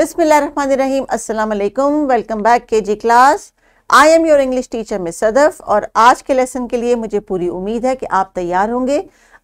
बिसमीम welcome back K G class I am your English teacher miss Sadaf और आज के लेसन के लिए मुझे पूरी उम्मीद है कि आप तैयार होंगे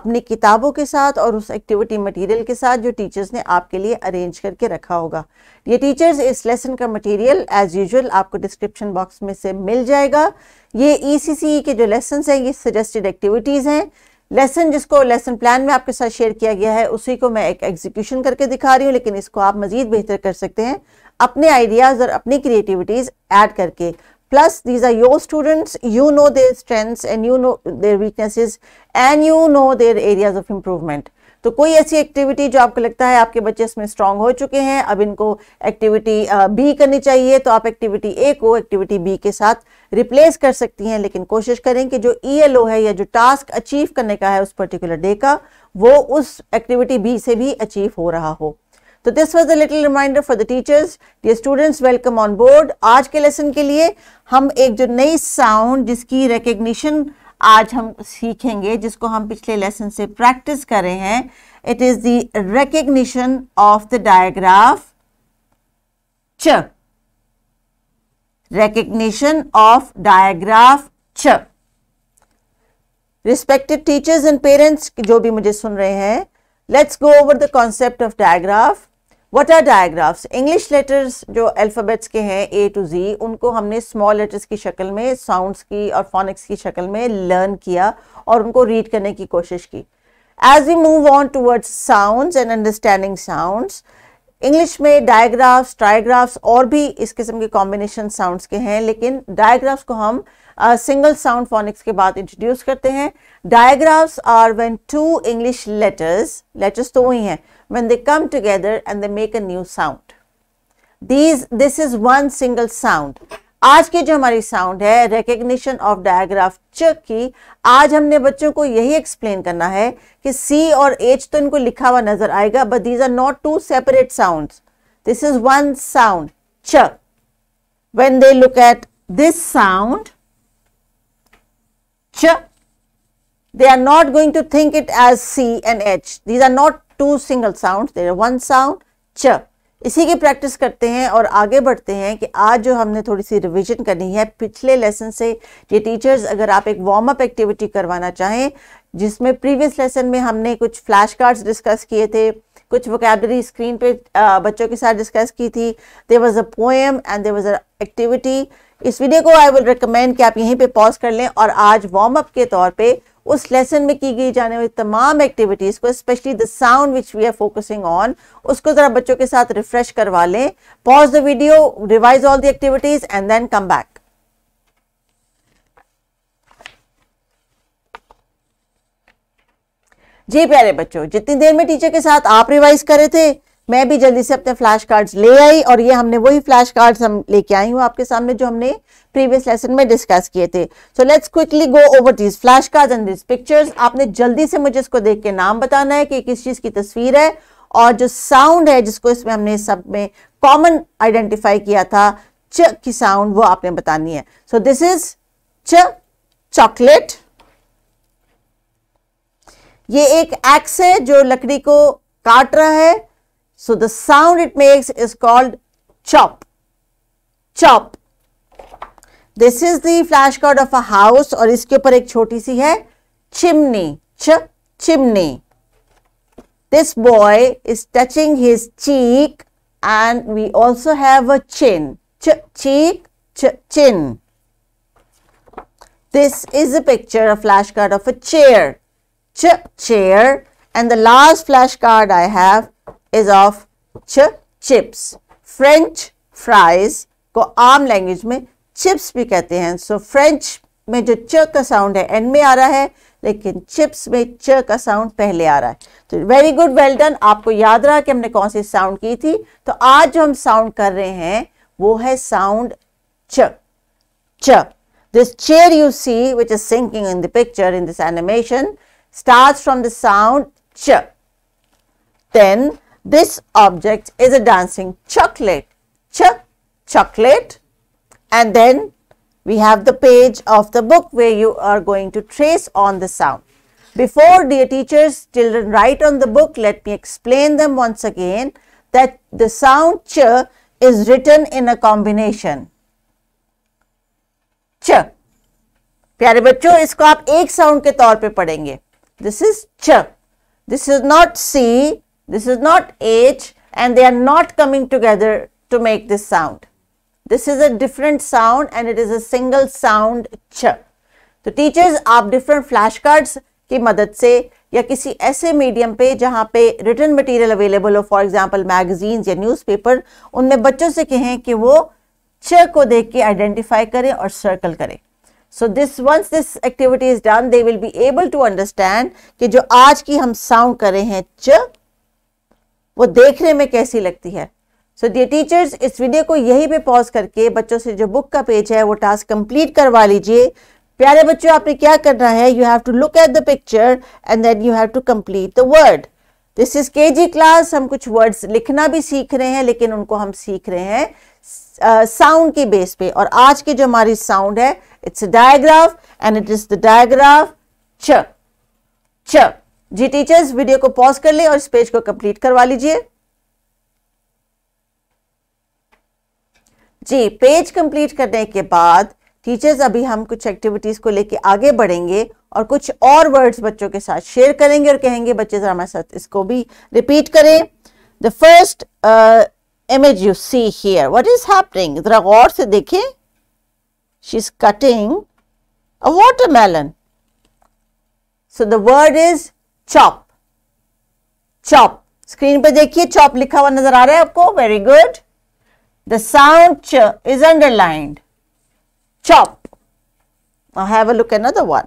अपनी किताबों के साथ और उस एक्टिविटी मटेरियल के साथ जो टीचर्स ने आपके लिए अरेंज करके रखा होगा ये टीचर्स इस लेसन का मटेरियल एज यूजुअल आपको डिस्क्रिप्शन बॉक्स में से मिल जाएगा ये ई e e के जो लेसन हैं ये सजेस्टेड एक्टिविटीज़ हैं लेसन जिसको लेसन प्लान में आपके साथ शेयर किया गया है उसी को मैं एक एग्जीक्यूशन करके दिखा रही हूँ लेकिन इसको आप मजीद बेहतर कर सकते हैं अपने आइडियाज़ और अपनी क्रिएटिविटीज़ ऐड करके plus these are your students you know their strengths and you know their weaknesses and you know their areas of improvement तो कोई ऐसी एक्टिविटी जो आपको लगता है आपके बच्चे इसमें स्ट्रांग हो चुके हैं अब इनको एक्टिविटी बी करनी चाहिए तो आप एक्टिविटी ए को एक्टिविटी बी के साथ रिप्लेस कर सकती हैं लेकिन कोशिश करें कि जो ई e है या जो टास्क अचीव करने का है उस पर्टिकुलर डे का वो उस एक्टिविटी बी से भी अचीव हो रहा हो तो this was a little reminder for the teachers ये स्टूडेंट्स वेलकम ऑन बोर्ड आज के लेसन के लिए हम एक जो नई साउंड जिसकी रिकग्निशन आज हम सीखेंगे जिसको हम पिछले लेसन से प्रैक्टिस कर रहे हैं it is the recognition of the diagraph ch recognition of diagraph ch respected teachers and parents jo bhi mujhe sun rahe hain let's go over the concept of diagraph what are diagraphs english letters jo alphabets ke hain a to z unko humne small letters ki shakal mein sounds ki aur phonics ki shakal mein learn kiya aur unko read karne ki koshish ki as we move on towards sounds and understanding sounds English में diagraphs ट्राइग्राफ्स और भी इस किस्म के combination sounds के हैं लेकिन डायग्राफ्स को हम सिंगल साउंड फोनिक्स के बाद इंट्रोड्यूस करते हैं diagraphs are when two English letters letters तो वही हैं when they come together and they make a new sound this is one single sound आज की जो हमारी साउंड है रिकग्निशन ऑफ डायग्राफ च की आज हमने बच्चों को यही एक्सप्लेन करना है कि सी और एच तो इनको लिखा हुआ नजर आएगा but these are not two separate sound this is one sound ch when they look at this sound ch they are not going to think it as C and H these are not two single sound there one sound ch इसी की practice करते हैं और आगे बढ़ते हैं कि आज जो हमने थोड़ी सी रिवीजन करनी है पिछले लेसन से ये टीचर्स अगर आप एक वार्म अप एक्टिविटी करवाना चाहें जिसमें प्रीवियस लेसन में हमने कुछ फ्लैश कार्ड्स डिस्कस किए थे कुछ वोकेबलरी स्क्रीन पे बच्चों के साथ डिस्कस की थी there was a poem and there was a activity इस वीडियो को आई विल रिकमेंड कि आप यहीं पे पॉज कर लें और आज वार्म अप के तौर पे उस लेसन में की गई जाने वाली तमाम एक्टिविटीज़ को specially the sound which we are focusing on उसको ज़रा बच्चों के साथ रिफ्रेश करवा लें pause the video revise all the activities and then come back जी प्यारे बच्चों जितनी देर में टीचर के साथ आप रिवाइज करे थे मैं भी जल्दी से अपने फ्लैश कार्ड्स ले आई और ये हमने वही फ्लैश कार्ड्स हम लेके आई हूँ आपके सामने जो हमने प्रीवियस लेसन में डिस्कस किए थे so let's quickly go over these flash card and this pictures आपने जल्दी से मुझे इसको देख के नाम बताना है कि किस चीज़ की तस्वीर है और जो साउंड है जिसको इसमें हमने सब में कॉमन आइडेंटिफाई किया था च की साउंड वो आपने बतानी है so this is ch chocolate ये एक एक्स है जो लकड़ी को काट रहा है So, the sound it makes is called chop, chop. This is the flashcard of a house or इसके ऊपर एक छोटी सी है chimney, ch chimney. This boy is touching his cheek and we also have a chin, ch cheek, ch chin. This is a picture, a flashcard of a chair, ch chair. And the last flashcard I have is of ch chips french fries को आम language में chips भी कहते हैं सो so, French में जो च का साउंड है एंड में आ रहा है लेकिन चिप्स में च का साउंड पहले आ रहा है तो वेरी गुड वेल डन आपको याद रहा कि हमने कौन सी साउंड की थी तो आज जो हम साउंड कर रहे हैं वो है sound ch ch this chair you see which is sinking in the picture in this animation start from the sound ch then This object is a dancing chocolate. Ch chocolate and then we have the page of the book where you are going to trace on the sound. Before dear teachers, children write on the book, let me explain them once again that the sound ch is written in a combination. ch. प्यारे बच्चों इसको आप एक sound के तौर पे पढ़ेंगे This is ch. This is not c. This is not H and they are not coming together to make this sound. This is a different sound and it is a single sound ch. तो teachers आप different flash cards की मदद से या किसी ऐसे medium पे जहाँ पे रिटर्न मटेरियल अवेलेबल हो फॉर एग्जांपल मैगजीन्स या न्यूज़पेपर उनमें बच्चों से कहें कि वो छ को देख के आइडेंटिफाई करें और सर्कल करें so this once this activity is done they will be able to understand कि जो आज की हम साउंड करें हैं च वो देखने में कैसी लगती है सो डियर टीचर्स इस वीडियो को यहीं पे पॉज करके बच्चों से जो बुक का पेज है वो टास्क कंप्लीट करवा लीजिए प्यारे बच्चों आपने क्या करना है you have to look at the picture and then you have to complete the word this is K G class हम कुछ वर्ड्स लिखना भी सीख रहे हैं लेकिन उनको हम सीख रहे हैं साउंड uh, के बेस पे और आज की जो हमारी साउंड है it's a diagraph and it is the diagraph ch ch जी टीचर्स वीडियो को पॉज कर ले और इस पेज को कंप्लीट करवा लीजिए जी पेज कंप्लीट करने के बाद टीचर्स अभी हम कुछ एक्टिविटीज को लेके आगे बढ़ेंगे और कुछ और वर्ड्स बच्चों के साथ शेयर करेंगे और कहेंगे बच्चे जरा हमारे साथ इसको भी रिपीट करें the first image you see here what is happening जरा गौर से देखें she is cutting a watermelon so the word is chop chop screen पर देखिए चॉप लिखा हुआ नजर आ रहा है आपको very good the sound ch is underlined chop Now have a look another one.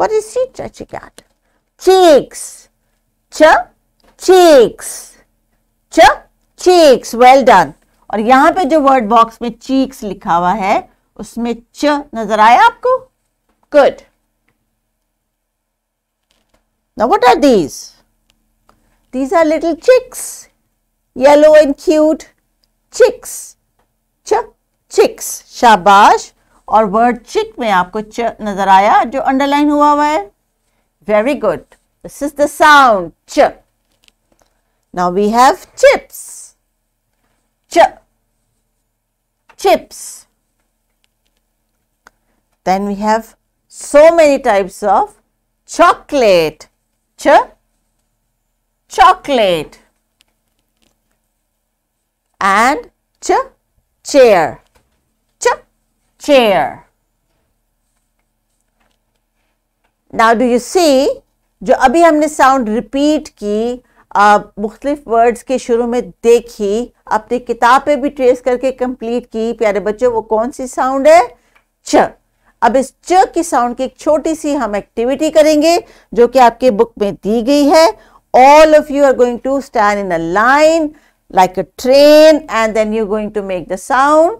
What is she touching at? Cheeks ch cheeks ch cheeks well done और यहां पे जो वर्ड बॉक्स में चीक्स लिखा हुआ है उसमें च नजर आया आपको good Now, what are these? These are little chicks, yellow and cute chicks, ch chicks, shabash Or word chick, में आपको च नजर आया जो अंडरलाइन हुआ हुआ है very good this is the sound ch now we have chips chips then we have so many types of chocolate ch chocolate and ch chair ch chair now do you see जो अभी हमने sound repeat की मुख्तलिफ words के शुरू में देखी अपनी किताब पे भी ट्रेस करके कंप्लीट की प्यारे बच्चों वो कौन सी साउंड है छ अब इस च की साउंड की एक छोटी सी हम एक्टिविटी करेंगे जो कि आपके बुक में दी गई है all of you are going to stand in a line like a train and then you going to make the sound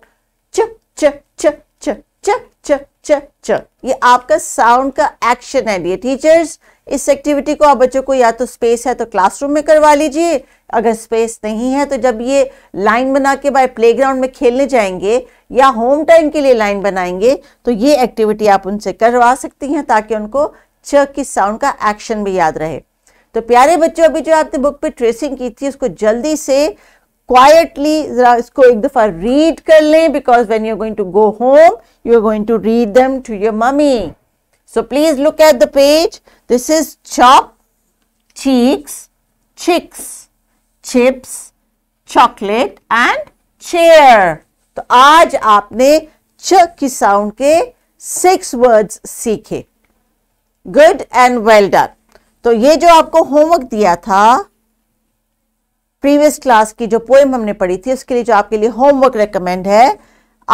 ch ch ch ch ch ch ch च ये आपका साउंड का एक्शन है ये टीचर्स इस activity को आप बच्चों को या तो स्पेस है तो क्लासरूम में करवा लीजिए अगर स्पेस नहीं है तो जब ये लाइन बना के बाय प्लेग्राउंड में खेलने जाएंगे या होम टाइम के लिए लाइन बनाएंगे तो ये एक्टिविटी आप उनसे करवा सकती हैं ताकि उनको च की साउंड का एक्शन भी याद रहे तो प्यारे बच्चों अभी जो आपने बुक पे ट्रेसिंग की थी उसको जल्दी से क्वाइटली जरा इसको एक दफ़ा रीड कर लें because when you going to go home you are going to read them to your mummy so please look at the page this is chop cheeks chicks chips chocolate and chair तो आज आपने ch की sound के six words सीखे good and well done तो ये जो आपको होमवर्क दिया था प्रीवियस क्लास की जो पोएम हमने पढ़ी थी उसके लिए जो आपके लिए होमवर्क रिकमेंड है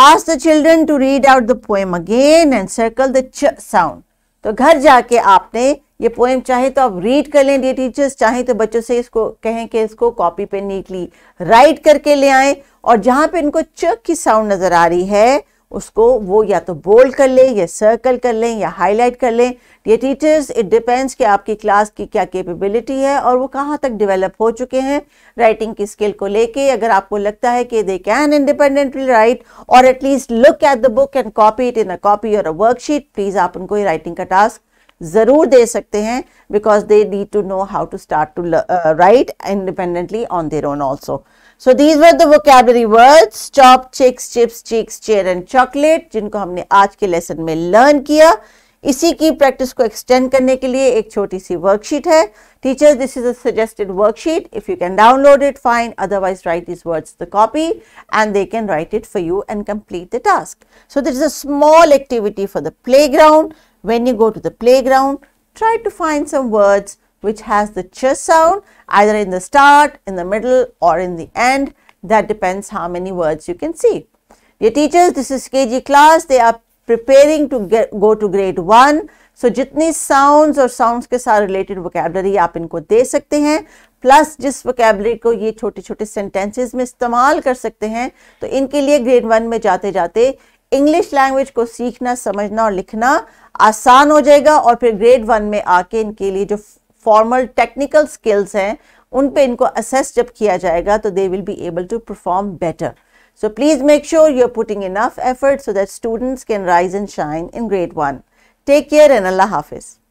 आज the children to read out the poem again and circle the ch sound तो घर जाके आपने ये पोएम चाहे तो आप रीड कर लें डी टीचर्स चाहे तो बच्चों से इसको कहें कि इसको कॉपी पे नीटली राइट करके ले आए और जहां पे इनको चक की साउंड नज़र आ रही है उसको वो या तो बोल्ड कर लें या सर्कल कर लें या हाईलाइट कर लें ये टीचर्स इट डिपेंड्स कि आपकी क्लास की क्या केपेबिलिटी है और वो कहाँ तक डिवेलप हो चुके हैं राइटिंग की स्किल को लेके अगर आपको लगता है कि दे कैन इंडिपेंडेंटली राइट और at least look at the book and copy it in a copy और अ वर्कशीट प्लीज़ आप उनको राइटिंग का टास्क जरूर दे सकते हैं because they need to know how to start to write independently on their own also so these were the vocabulary words chop chicks chips chicks chair and chocolate जिनको हमने आज के लेसन में लर्न किया इसी की प्रैक्टिस को extend करने के लिए एक छोटी सी वर्कशीट है teachers this is a suggested worksheet if you can download it fine otherwise write this words the copy and they can write it for you and complete the task so this is a small activity for the playground When you go to the playground, try to find some words which has the ch sound either in the start, in the middle or in the end. That depends how many words you can see. Dear teachers, this is KG class. They are preparing to get, go to grade 1. So so, जितनी sounds और sounds के साथ related vocabulary आप इनको दे सकते हैं plus जिस vocabulary को ये छोटे छोटे सेंटेंसेस में इस्तेमाल कर सकते हैं तो इनके लिए ग्रेड वन में जाते जाते इंग्लिश लैंग्वेज को सीखना समझना और लिखना आसान हो जाएगा और फिर ग्रेड वन में आके इनके लिए जो फॉर्मल टेक्निकल स्किल्स हैं उन पे इनको असेस जब किया जाएगा तो they will be able to perform better so please make sure you are putting enough effort so that students can rise and shine in grade one take care and अल्लाह हाफिज़